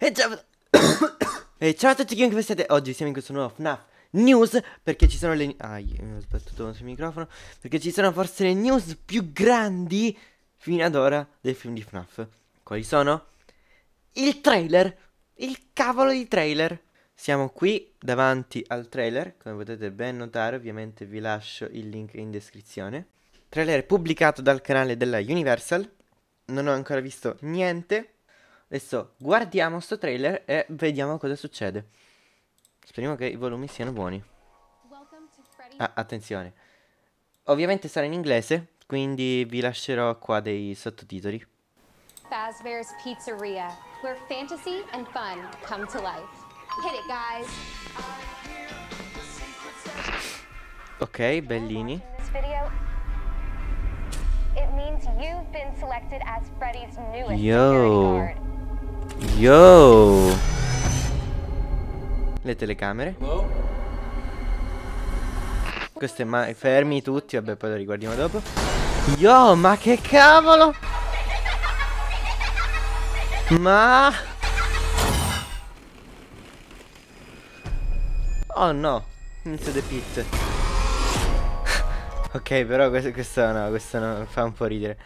E ciao... e ciao a tutti chiunque voi siete Oggi siamo in questo nuovo FNAF News Perché ci sono le... Ah, ho sbattuto sul microfono Perché ci sono forse le news più grandi Fino ad ora del film di FNAF Quali sono? Il trailer Il cavolo di trailer Siamo qui davanti al trailer Come potete ben notare Ovviamente vi lascio il link in descrizione Trailer pubblicato dal canale della Universal Non ho ancora visto niente Adesso guardiamo sto trailer e vediamo cosa succede. Speriamo che i volumi siano buoni. Ah, attenzione. Ovviamente sarà in inglese, quindi vi lascerò qua dei sottotitoli. Fazbear's Pizzeria, where fantasy and fun come to life. Hit it, guys! Ok, bellini. Yo. Yo! Le telecamere. Queste mai... fermi tutti, vabbè poi lo riguardiamo dopo. Yo, ma che cavolo! Ma... Oh no, into the pit. ok, però questo, questo no, questo no, fa un po' ridere.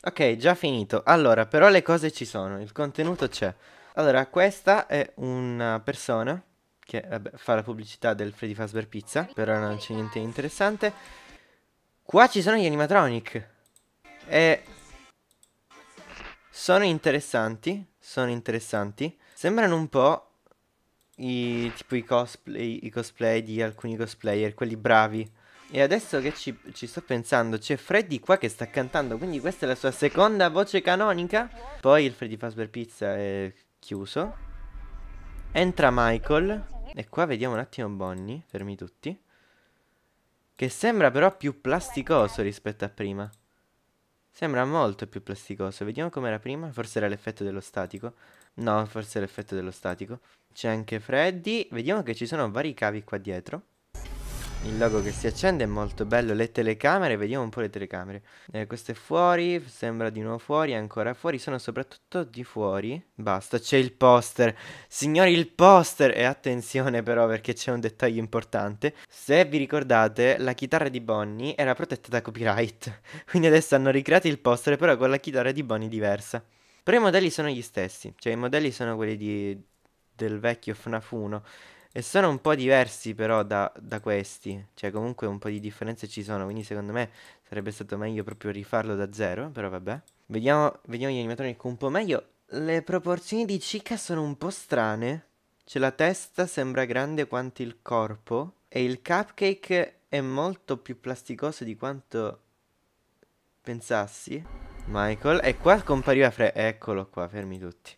Ok, già finito. Allora, però le cose ci sono, il contenuto c'è. Allora, questa è una persona che vabbè, fa la pubblicità del Freddy Fazbear Pizza, però non c'è niente interessante. Qua ci sono gli animatronic. E sono interessanti, sono interessanti. Sembrano un po' i, tipo i cosplay, i cosplay di alcuni cosplayer, quelli bravi e adesso che ci, ci, sto pensando, c'è Freddy qua che sta cantando, quindi questa è la sua seconda voce canonica. Poi il Freddy Fazbear Pizza è chiuso. Entra Michael. E qua vediamo un attimo Bonnie, fermi tutti. Che sembra però più plasticoso rispetto a prima. Sembra molto più plasticoso. Vediamo com'era prima. Forse era l'effetto dello statico. No, forse l'effetto dello statico. C'è anche Freddy. Vediamo che ci sono vari cavi qua dietro. Il logo che si accende è molto bello, le telecamere, vediamo un po' le telecamere. Eh, questo è fuori, sembra di nuovo fuori, ancora fuori, sono soprattutto di fuori. Basta, c'è il poster. Signori, il poster! E attenzione però perché c'è un dettaglio importante. Se vi ricordate, la chitarra di Bonnie era protetta da copyright. Quindi adesso hanno ricreato il poster però con la chitarra di Bonnie diversa. Però i modelli sono gli stessi, cioè i modelli sono quelli di... del vecchio FNAF 1. E sono un po' diversi però da, da, questi, cioè comunque un po' di differenze ci sono, quindi secondo me sarebbe stato meglio proprio rifarlo da zero, però vabbè. Vediamo, vediamo gli animatori un po' meglio. Le proporzioni di Chica sono un po' strane, cioè la testa sembra grande quanto il corpo e il cupcake è molto più plasticoso di quanto pensassi. Michael, e qua compariva Fred, eccolo qua, fermi tutti.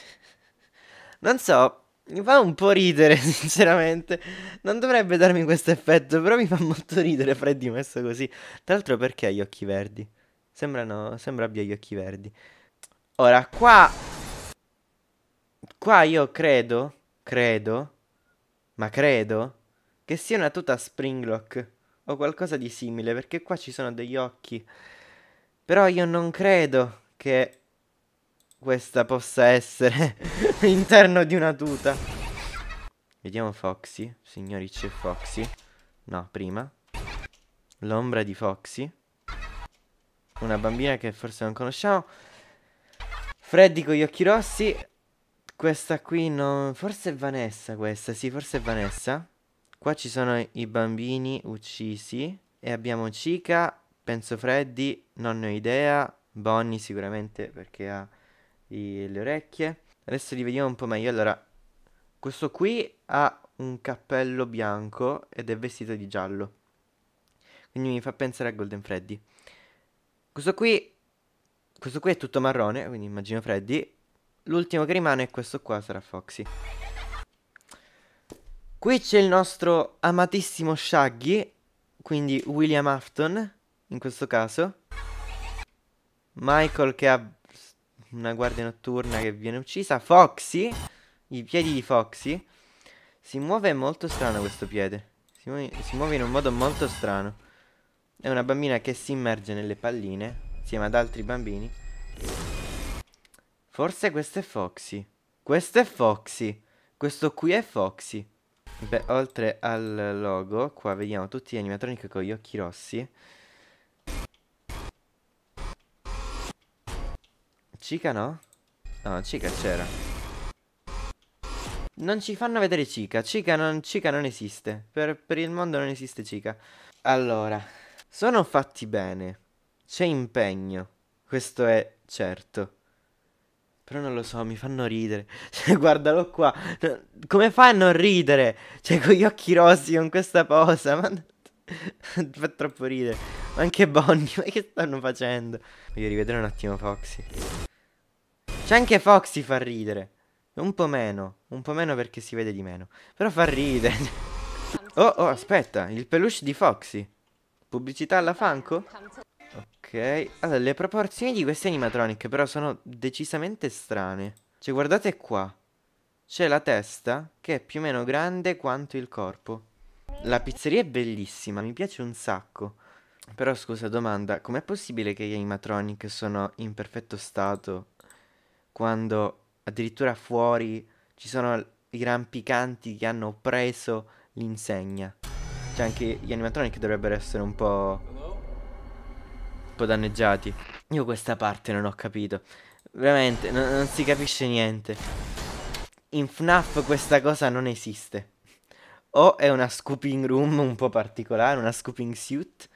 non so, mi fa un po' ridere, sinceramente. Non dovrebbe darmi questo effetto, però mi fa molto ridere Freddy messo così. Tra l'altro perché ha gli occhi verdi? Sembrano, sembra abbia gli occhi verdi. Ora, qua... Qua io credo, credo, ma credo, che sia una tuta Springlock o qualcosa di simile, perché qua ci sono degli occhi. Però io non credo che questa possa essere l'interno di una tuta. Vediamo Foxy. Signori, c'è Foxy. No, prima. L'ombra di Foxy. Una bambina che forse non conosciamo. Freddy con gli occhi rossi. Questa qui no... Forse è Vanessa questa. Sì, forse è Vanessa. Qua ci sono i bambini uccisi. E abbiamo Chica, penso Freddy, non ne ho idea. Bonnie sicuramente perché ha i, le orecchie. Adesso li vediamo un po' meglio. Allora, questo qui ha un cappello bianco ed è vestito di giallo. Quindi mi fa pensare a Golden Freddy. Questo qui, questo qui è tutto marrone, quindi immagino Freddy. L'ultimo che rimane è questo qua, sarà Foxy. Qui c'è il nostro amatissimo Shaggy, quindi William Afton, in questo caso. Michael che ha una guardia notturna che viene uccisa. Foxy, i piedi di Foxy. Si muove molto strano questo piede. Si muove, si muove in un modo molto strano. È una bambina che si immerge nelle palline insieme ad altri bambini. Forse questo è Foxy. Questo è Foxy. Questo qui è Foxy. Beh, oltre al logo, qua vediamo tutti gli animatronic con gli occhi rossi. Cica no? No, Cica c'era. Non ci fanno vedere Cica. Cica non, Cica non esiste. Per, per il mondo non esiste Cica. Allora, sono fatti bene. C'è impegno. Questo è certo. Però non lo so, mi fanno ridere. Cioè, guardalo qua. Come fa a non ridere? Cioè, con gli occhi rossi, con questa posa. Ma... fa troppo ridere. Ma anche Bonnie, ma che stanno facendo? Voglio rivedere un attimo Foxy. C'è anche Foxy fa ridere. Un po' meno. Un po' meno perché si vede di meno. Però fa ridere. Oh, oh, aspetta. Il peluche di Foxy. Pubblicità alla Fanco? Ok. Allora, le proporzioni di questi animatronic però sono decisamente strane. Cioè, guardate qua. C'è la testa che è più o meno grande quanto il corpo. La pizzeria è bellissima, mi piace un sacco. Però scusa, domanda, com'è possibile che gli animatronic sono in perfetto stato quando addirittura fuori ci sono i rampicanti che hanno preso l'insegna. Cioè anche gli animatronic dovrebbero essere un po'... un po' danneggiati. Io questa parte non ho capito. Veramente, non, non si capisce niente. In FNAF questa cosa non esiste. O è una scooping room un po' particolare, una scooping suit,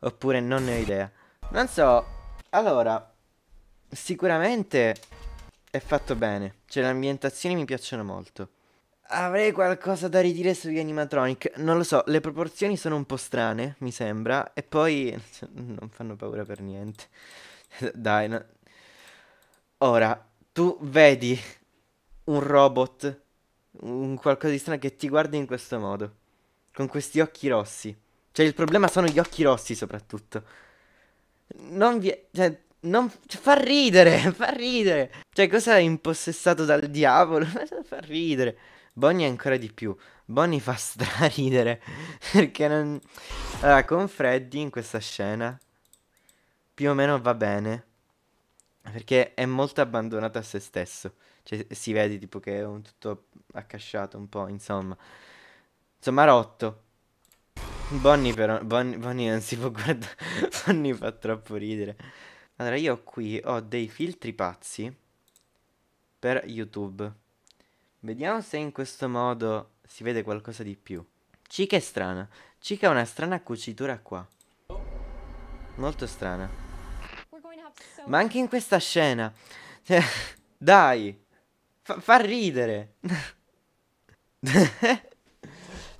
oppure non ne ho idea. Non so, allora, sicuramente è fatto bene, cioè le ambientazioni mi piacciono molto. Avrei qualcosa da ridire sugli animatronic, non lo so, le proporzioni sono un po' strane, mi sembra, e poi non fanno paura per niente. Dai, no. Ora, tu vedi un robot, un qualcosa di strano che ti guarda in questo modo, con questi occhi rossi. Cioè il problema sono gli occhi rossi soprattutto. Non vi... cioè, non... Cioè, fa ridere, fa ridere. Cioè, cosa è impossessato dal diavolo? fa ridere. Bonnie ancora di più. Bonnie fa straridere. perché non... Allora, con Freddy in questa scena... Più o meno va bene. Perché è molto abbandonato a se stesso. Cioè, si vede tipo che è un tutto accasciato un po', insomma. Insomma, rotto. Bonnie però... Bonnie, Bonnie non si può guardare... Bonnie fa troppo ridere. Allora, io qui ho dei filtri pazzi per YouTube. Vediamo se in questo modo si vede qualcosa di più. Cica è strana. Cica ha una strana cucitura qua. Molto strana. Ma anche in questa scena. Cioè, dai. Fa, fa ridere.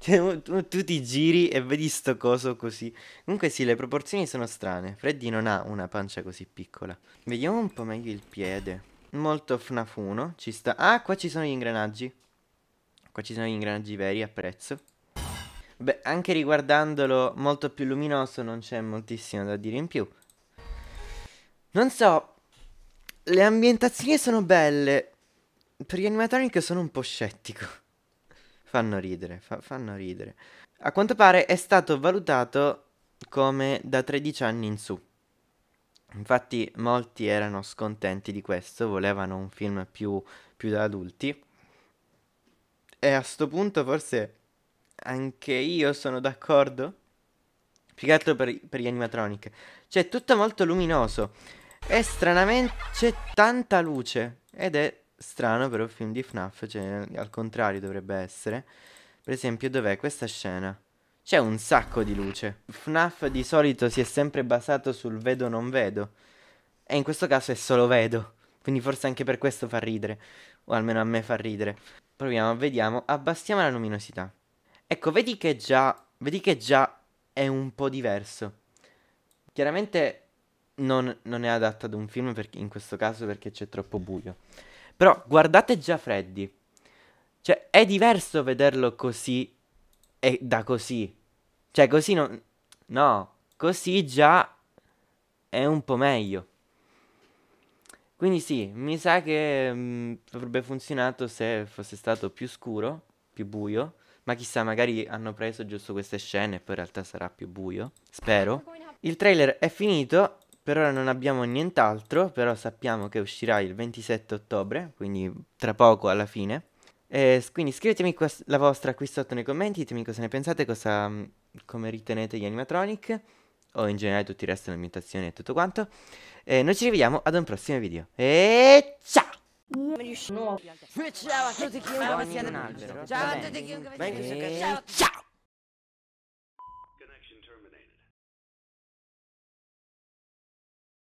Cioè, tu, ti giri e vedi sto coso così. Comunque sì, le proporzioni sono strane. Freddy non ha una pancia così piccola. Vediamo un po' meglio il piede. Molto fnafuno. ci sta. Ah, qua ci sono gli ingranaggi. Qua ci sono gli ingranaggi veri, a prezzo. Beh, anche riguardandolo molto più luminoso non c'è moltissimo da dire in più. Non so, le ambientazioni sono belle. Per gli animatronic sono un po' scettico. Fanno ridere, fa- fanno ridere. A quanto pare è stato valutato come da 13 anni in su. Infatti molti erano scontenti di questo, volevano un film più, più da adulti. E a questo punto forse anche io sono d'accordo. Più che altro per, per gli animatronic. Cioè, tutto molto luminoso. E stranamente c'è tanta luce. Ed è strano però il film di FNAF, cioè al contrario dovrebbe essere. Per esempio, dov'è questa scena? C'è un sacco di luce. FNAF di solito si è sempre basato sul vedo non vedo. E in questo caso è solo vedo. Quindi forse anche per questo fa ridere. O almeno a me fa ridere. Proviamo, vediamo. Abbassiamo la luminosità. Ecco, vedi che già... Vedi che già è un po' diverso. Chiaramente non, non è adatto ad un film perché, in questo caso perché c'è troppo buio. Però guardate già Freddy. Cioè, è diverso vederlo così e da così. Cioè, così non... No, così già è un po' meglio. Quindi sì, mi sa che mh, mm, avrebbe funzionato se fosse stato più scuro, più buio. Ma chissà, magari hanno preso giusto queste scene e poi in realtà sarà più buio. Spero. Il trailer è finito per ora non abbiamo nient'altro, però sappiamo che uscirà il 27 ottobre, quindi tra poco alla fine. Eh, quindi scrivetemi quest- la vostra qui sotto nei commenti, ditemi cosa ne pensate, cosa, mm, come ritenete gli animatronic, o in generale tutti i resti dell'ambientazione e tutto quanto. E noi ci rivediamo ad un prossimo video. E ciao! Ciao a tutti chiunque siete un albero. Ciao a tutti chiunque siete Ciao!